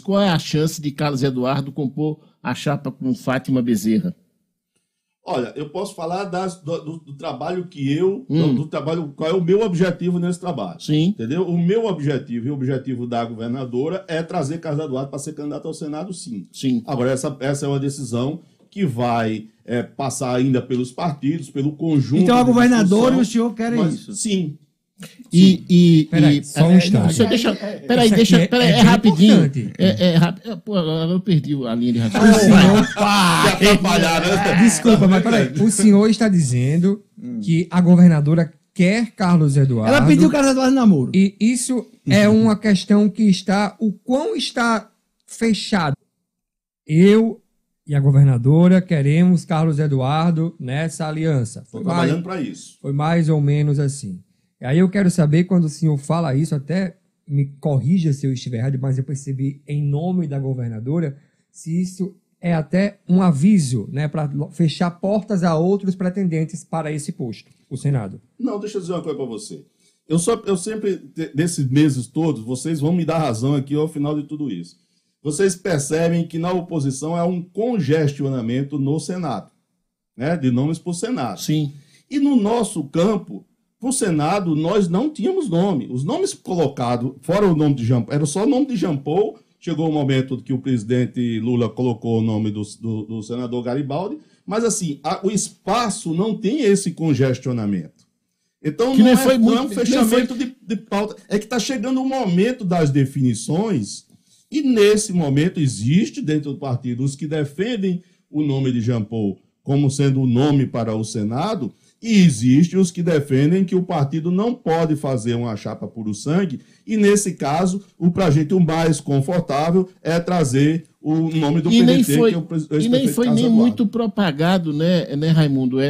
qual é a chance de Carlos Eduardo compor a chapa com Fátima Bezerra? Olha, eu posso falar das, do, do, do, trabalho que eu, hum. do, do, trabalho, qual é o meu objetivo nesse trabalho. Sim. Entendeu? O meu objetivo e o objetivo da governadora é trazer Carlos Eduardo para ser candidato ao Senado, sim. Sim. Agora, essa, essa é uma decisão que vai é, passar ainda pelos partidos, pelo conjunto. Então, a governadora e o senhor querem mas, isso? Sim. E, e, peraí, e, só um é, instante. Só deixa, peraí, deixa, é, peraí, é, é rapidinho. É, é, é rápido. É, pô, agora eu perdi a linha de raciocínio. O senhor, né? Desculpa, mas peraí. O senhor está dizendo hum. que a governadora quer Carlos Eduardo. Ela pediu o Carlos Eduardo namoro. E isso é uma questão que está. O quão está fechado? Eu e a governadora queremos Carlos Eduardo nessa aliança. Foi trabalhando para isso. Foi mais ou menos assim. Aí eu quero saber, quando o senhor fala isso, até me corrija se eu estiver errado, mas eu percebi em nome da governadora, se isso é até um aviso né, para fechar portas a outros pretendentes para esse posto, o Senado. Não, deixa eu dizer uma coisa para você. Eu, só, eu sempre, desses meses todos, vocês vão me dar razão aqui ao final de tudo isso. Vocês percebem que na oposição há um congestionamento no Senado, né, de nomes para o Senado. Sim. E no nosso campo, para o Senado, nós não tínhamos nome. Os nomes colocados, fora o nome de Jean era só o nome de Jean Paul. Chegou o momento que o presidente Lula colocou o nome do, do, do senador Garibaldi, mas assim, a, o espaço não tem esse congestionamento. Então, que não, é, foi não muito, é um fechamento foi... de, de pauta. É que está chegando o momento das definições, e nesse momento existe dentro do partido os que defendem o nome de Jean Paul como sendo o nome para o Senado, e existem os que defendem que o partido não pode fazer uma chapa puro sangue, e nesse caso, o a gente o mais confortável é trazer o nome do e PDT, nem foi, que é o E nem foi nem muito propagado, né, né Raimundo? É